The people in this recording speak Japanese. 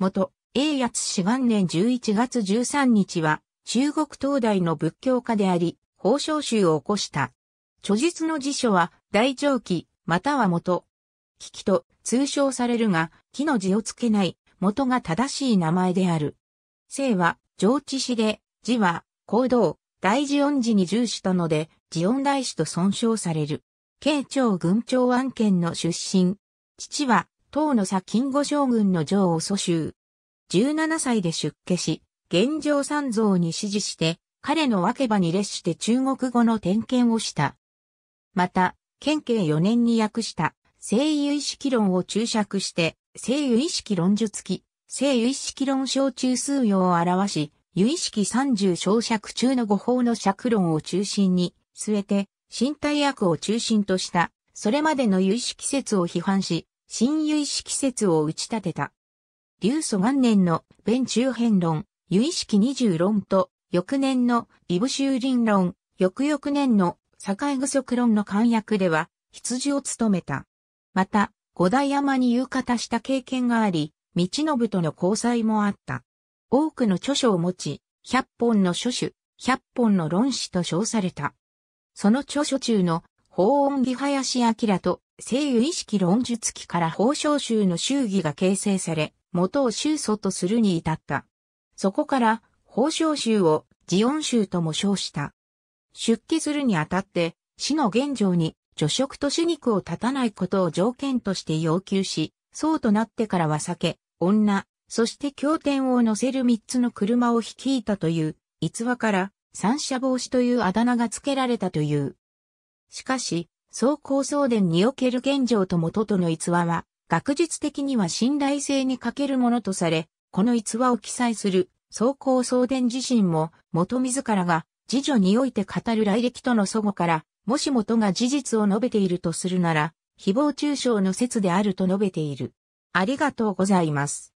元、英八四元年11月13日は、中国東大の仏教家であり、法召集を起こした。著述の辞書は、大乗記、または元。危機と通称されるが、木の字をつけない、元が正しい名前である。姓は、上智氏で、字は、行動、大字音寺に重したので、字音大師と尊称される。慶長軍長案件の出身。父は、唐の左近後将軍の城を蘇州。17歳で出家し、現状三蔵に指示して、彼の分け場に列して中国語の点検をした。また、県警4年に訳した、聖有意識論を注釈して、聖有意識論述記、聖有意識論小中数用を表し、有意識三十小尺中の五法の尺論を中心に、据えて、身体役を中心とした、それまでの有意識説を批判し、新由意識説を打ち立てた。流祖元年の弁中編論、由意識二十論と、翌年の異部修倫論、翌々年の境具足論の勘約では、羊を務めた。また、五代山に夕方した経験があり、道信との交際もあった。多くの著書を持ち、百本の書種、百本の論旨と称された。その著書中の、法音義林明と性有意識論述期から法相宗の宗義が形成され、元を宗祖とするに至った。そこから、法相宗を自音宗とも称した。出家するにあたって、死の現状に、除職と死肉を立たないことを条件として要求し、そうとなってからは酒、女、そして経典を乗せる三つの車を率いたという、逸話から、三者防止というあだ名が付けられたという。しかし、総高送電における現状と元との逸話は、学術的には信頼性に欠けるものとされ、この逸話を記載する、総高送電自身も、元自らが、自助において語る来歴との祖語から、もし元が事実を述べているとするなら、誹謗中傷の説であると述べている。ありがとうございます。